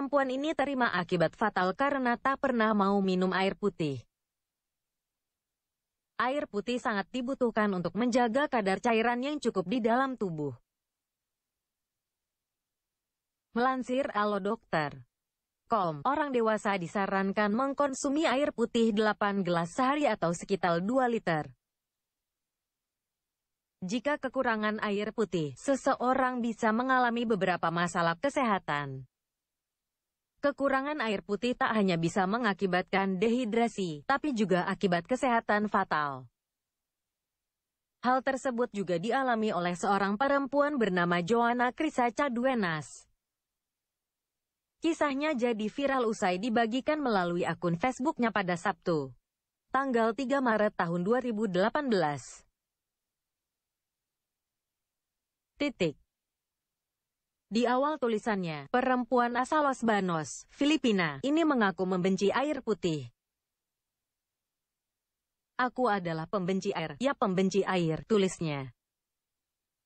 perempuan ini terima akibat fatal karena tak pernah mau minum air putih. Air putih sangat dibutuhkan untuk menjaga kadar cairan yang cukup di dalam tubuh. Melansir Alo Dokter. orang dewasa disarankan mengkonsumi air putih 8 gelas sehari atau sekitar 2 liter. Jika kekurangan air putih, seseorang bisa mengalami beberapa masalah kesehatan. Kekurangan air putih tak hanya bisa mengakibatkan dehidrasi, tapi juga akibat kesehatan fatal. Hal tersebut juga dialami oleh seorang perempuan bernama Joanna Krisa Caduenas. Kisahnya jadi viral usai dibagikan melalui akun Facebooknya pada Sabtu, tanggal 3 Maret tahun 2018. Titik. Di awal tulisannya, perempuan asal Los Banos, Filipina, ini mengaku membenci air putih. Aku adalah pembenci air, ya pembenci air, tulisnya.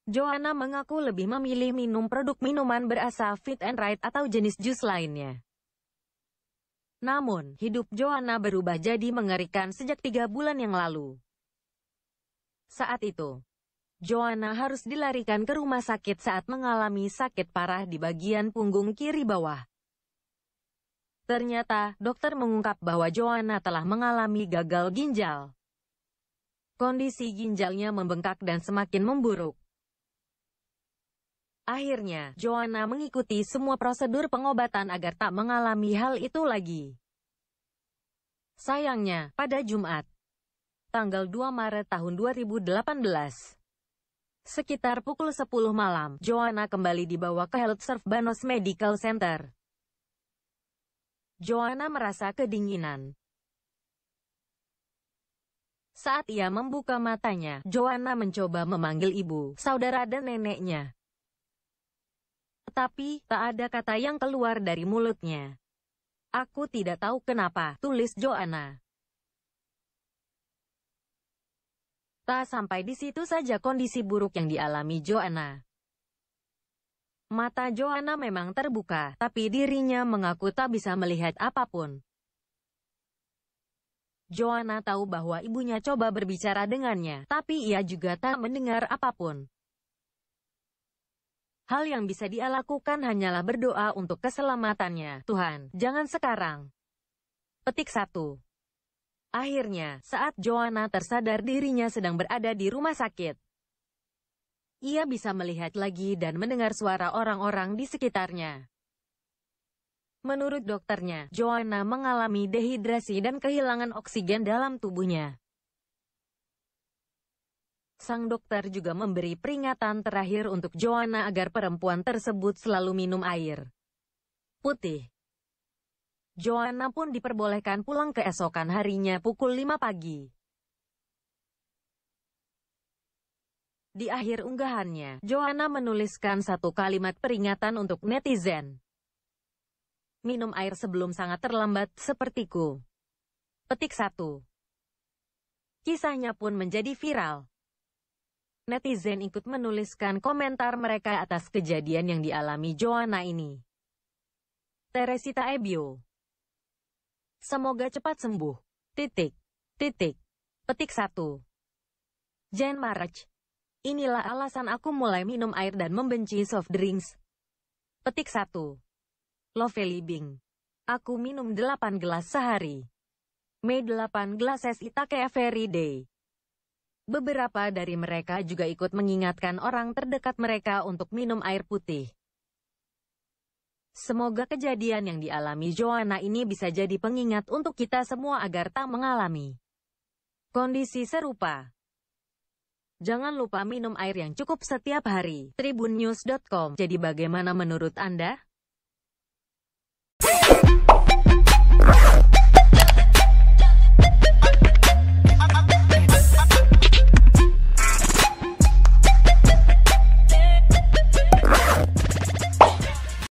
Joanna mengaku lebih memilih minum produk minuman berasa fit and right atau jenis jus lainnya. Namun, hidup Joanna berubah jadi mengerikan sejak tiga bulan yang lalu. Saat itu, Joanna harus dilarikan ke rumah sakit saat mengalami sakit parah di bagian punggung kiri bawah. Ternyata, dokter mengungkap bahwa Joanna telah mengalami gagal ginjal. Kondisi ginjalnya membengkak dan semakin memburuk. Akhirnya, Joanna mengikuti semua prosedur pengobatan agar tak mengalami hal itu lagi. Sayangnya, pada Jumat, tanggal 2 Maret tahun 2018, Sekitar pukul 10 malam, Joanna kembali dibawa ke Health Banos Medical Center. Joanna merasa kedinginan. Saat ia membuka matanya, Joanna mencoba memanggil ibu, saudara dan neneknya. Tapi, tak ada kata yang keluar dari mulutnya. Aku tidak tahu kenapa, tulis Joanna. Tak sampai di situ saja kondisi buruk yang dialami Joanna. Mata Joanna memang terbuka, tapi dirinya mengaku tak bisa melihat apapun. Joanna tahu bahwa ibunya coba berbicara dengannya, tapi ia juga tak mendengar apapun. Hal yang bisa dia lakukan hanyalah berdoa untuk keselamatannya. Tuhan, jangan sekarang. Petik 1. Akhirnya, saat Joanna tersadar dirinya sedang berada di rumah sakit, ia bisa melihat lagi dan mendengar suara orang-orang di sekitarnya. Menurut dokternya, Joanna mengalami dehidrasi dan kehilangan oksigen dalam tubuhnya. Sang dokter juga memberi peringatan terakhir untuk Joanna agar perempuan tersebut selalu minum air putih. Joanna pun diperbolehkan pulang keesokan harinya pukul 5 pagi. Di akhir unggahannya, Joanna menuliskan satu kalimat peringatan untuk netizen. Minum air sebelum sangat terlambat, sepertiku. Petik 1. Kisahnya pun menjadi viral. Netizen ikut menuliskan komentar mereka atas kejadian yang dialami Joanna ini. Teresita Ebio Semoga cepat sembuh. Titik. Titik. Petik 1. Jan Marach, Inilah alasan aku mulai minum air dan membenci soft drinks. Petik 1. Lovely Bing. Aku minum 8 gelas sehari. Mei 8 gelas es Itake every day. Beberapa dari mereka juga ikut mengingatkan orang terdekat mereka untuk minum air putih. Semoga kejadian yang dialami Joanna ini bisa jadi pengingat untuk kita semua agar tak mengalami kondisi serupa. Jangan lupa minum air yang cukup setiap hari. Tribunnews.com Jadi bagaimana menurut Anda?